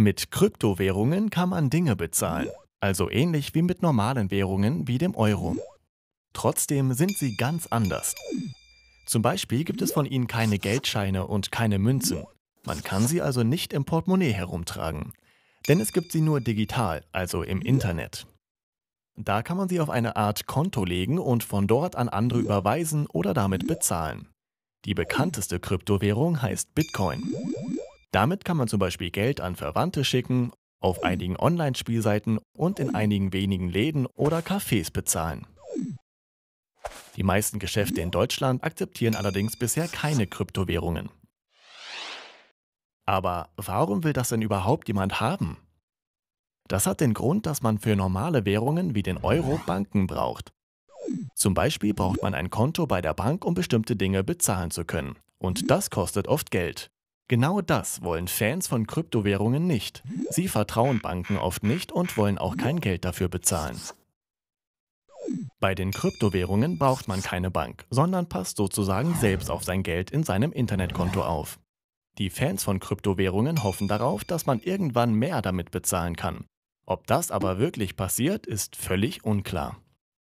Mit Kryptowährungen kann man Dinge bezahlen, also ähnlich wie mit normalen Währungen wie dem Euro. Trotzdem sind sie ganz anders. Zum Beispiel gibt es von ihnen keine Geldscheine und keine Münzen. Man kann sie also nicht im Portemonnaie herumtragen. Denn es gibt sie nur digital, also im Internet. Da kann man sie auf eine Art Konto legen und von dort an andere überweisen oder damit bezahlen. Die bekannteste Kryptowährung heißt Bitcoin. Damit kann man zum Beispiel Geld an Verwandte schicken, auf oh. einigen Online-Spielseiten und in oh. einigen wenigen Läden oder Cafés bezahlen. Die meisten Geschäfte in Deutschland akzeptieren allerdings bisher keine Kryptowährungen. Aber warum will das denn überhaupt jemand haben? Das hat den Grund, dass man für normale Währungen wie den Euro Banken braucht. Zum Beispiel braucht man ein Konto bei der Bank, um bestimmte Dinge bezahlen zu können. Und das kostet oft Geld. Genau das wollen Fans von Kryptowährungen nicht. Sie vertrauen Banken oft nicht und wollen auch kein Geld dafür bezahlen. Bei den Kryptowährungen braucht man keine Bank, sondern passt sozusagen selbst auf sein Geld in seinem Internetkonto auf. Die Fans von Kryptowährungen hoffen darauf, dass man irgendwann mehr damit bezahlen kann. Ob das aber wirklich passiert, ist völlig unklar.